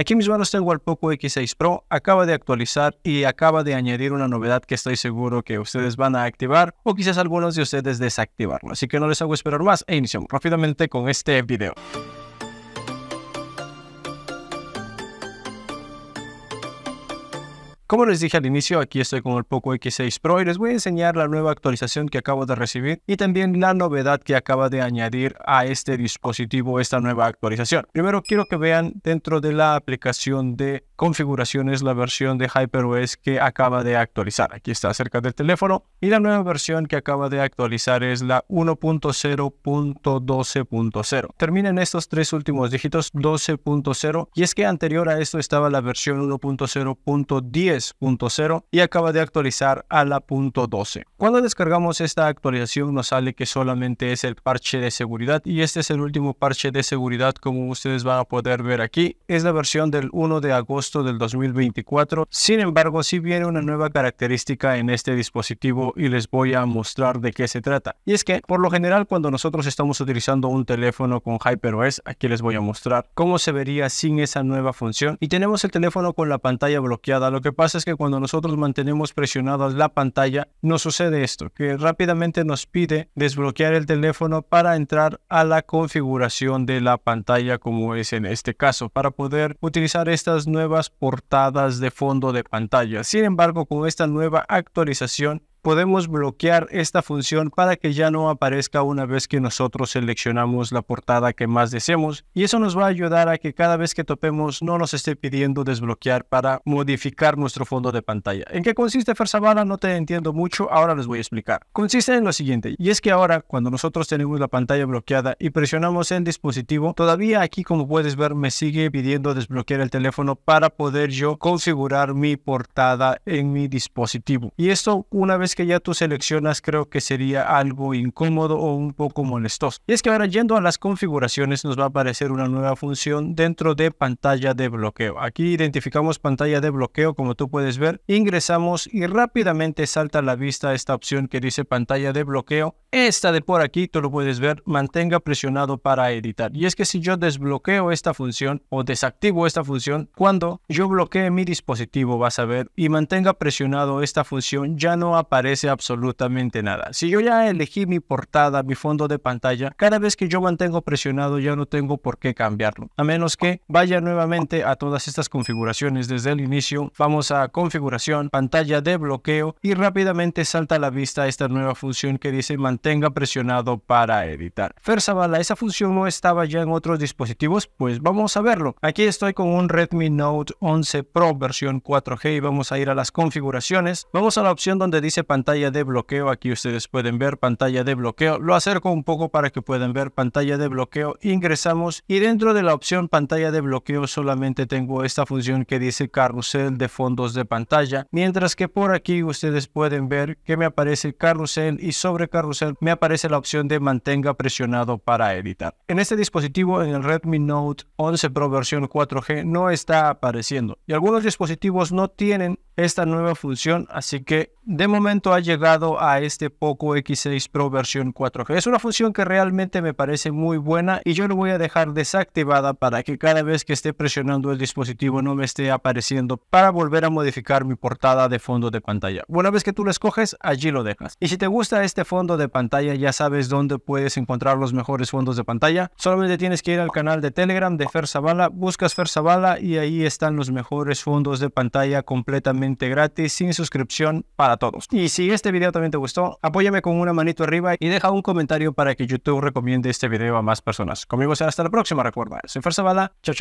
Aquí mis manos tengo al Poco X6 Pro, acaba de actualizar y acaba de añadir una novedad que estoy seguro que ustedes van a activar o quizás algunos de ustedes desactivarlo. Así que no les hago esperar más e iniciamos rápidamente con este video. Como les dije al inicio, aquí estoy con el Poco X6 Pro y les voy a enseñar la nueva actualización que acabo de recibir y también la novedad que acaba de añadir a este dispositivo esta nueva actualización. Primero quiero que vean dentro de la aplicación de configuración es la versión de HyperOS que acaba de actualizar. Aquí está cerca del teléfono. Y la nueva versión que acaba de actualizar es la 1.0.12.0. Terminan estos tres últimos dígitos 12.0. Y es que anterior a esto estaba la versión 1.0.10.0 y acaba de actualizar a la .12. Cuando descargamos esta actualización nos sale que solamente es el parche de seguridad y este es el último parche de seguridad como ustedes van a poder ver aquí. Es la versión del 1 de agosto del 2024. Sin embargo, si viene una nueva característica en este dispositivo y les voy a mostrar de qué se trata. Y es que, por lo general, cuando nosotros estamos utilizando un teléfono con HyperOS, aquí les voy a mostrar cómo se vería sin esa nueva función. Y tenemos el teléfono con la pantalla bloqueada. Lo que pasa es que cuando nosotros mantenemos presionada la pantalla, nos sucede esto, que rápidamente nos pide desbloquear el teléfono para entrar a la configuración de la pantalla como es en este caso. Para poder utilizar estas nuevas portadas de fondo de pantalla. Sin embargo, con esta nueva actualización podemos bloquear esta función para que ya no aparezca una vez que nosotros seleccionamos la portada que más deseamos y eso nos va a ayudar a que cada vez que topemos no nos esté pidiendo desbloquear para modificar nuestro fondo de pantalla. ¿En qué consiste Fersabana? No te entiendo mucho, ahora les voy a explicar. Consiste en lo siguiente y es que ahora cuando nosotros tenemos la pantalla bloqueada y presionamos en dispositivo, todavía aquí como puedes ver me sigue pidiendo desbloquear el teléfono para poder yo configurar mi portada en mi dispositivo y esto una vez que ya tú seleccionas creo que sería algo incómodo o un poco molestoso. Y es que ahora yendo a las configuraciones nos va a aparecer una nueva función dentro de pantalla de bloqueo. Aquí identificamos pantalla de bloqueo como tú puedes ver, ingresamos y rápidamente salta a la vista esta opción que dice pantalla de bloqueo. Esta de por aquí tú lo puedes ver, mantenga presionado para editar. Y es que si yo desbloqueo esta función o desactivo esta función, cuando yo bloquee mi dispositivo vas a ver y mantenga presionado esta función ya no aparece aparece absolutamente nada. Si yo ya elegí mi portada, mi fondo de pantalla, cada vez que yo mantengo presionado ya no tengo por qué cambiarlo. A menos que vaya nuevamente a todas estas configuraciones desde el inicio. Vamos a configuración, pantalla de bloqueo y rápidamente salta a la vista esta nueva función que dice mantenga presionado para editar. Fersavala, esa función no estaba ya en otros dispositivos, pues vamos a verlo. Aquí estoy con un Redmi Note 11 Pro versión 4G y vamos a ir a las configuraciones. Vamos a la opción donde dice pantalla de bloqueo. Aquí ustedes pueden ver pantalla de bloqueo. Lo acerco un poco para que puedan ver pantalla de bloqueo. Ingresamos y dentro de la opción pantalla de bloqueo solamente tengo esta función que dice carrusel de fondos de pantalla. Mientras que por aquí ustedes pueden ver que me aparece carrusel y sobre carrusel me aparece la opción de mantenga presionado para editar. En este dispositivo, en el Redmi Note 11 Pro versión 4G, no está apareciendo. Y algunos dispositivos no tienen esta nueva función, así que de momento ha llegado a este Poco X6 Pro versión 4G. Es una función que realmente me parece muy buena y yo lo voy a dejar desactivada para que cada vez que esté presionando el dispositivo no me esté apareciendo para volver a modificar mi portada de fondo de pantalla. Una vez que tú lo escoges, allí lo dejas. Y si te gusta este fondo de pantalla, ya sabes dónde puedes encontrar los mejores fondos de pantalla. Solamente tienes que ir al canal de Telegram de Fer buscas Fer y ahí están los mejores fondos de pantalla completamente gratis, sin suscripción para todos. Y si este video también te gustó, apóyame con una manito arriba y deja un comentario para que YouTube recomiende este video a más personas. Conmigo será hasta la próxima, recuerda. Soy Fuerza chao chao.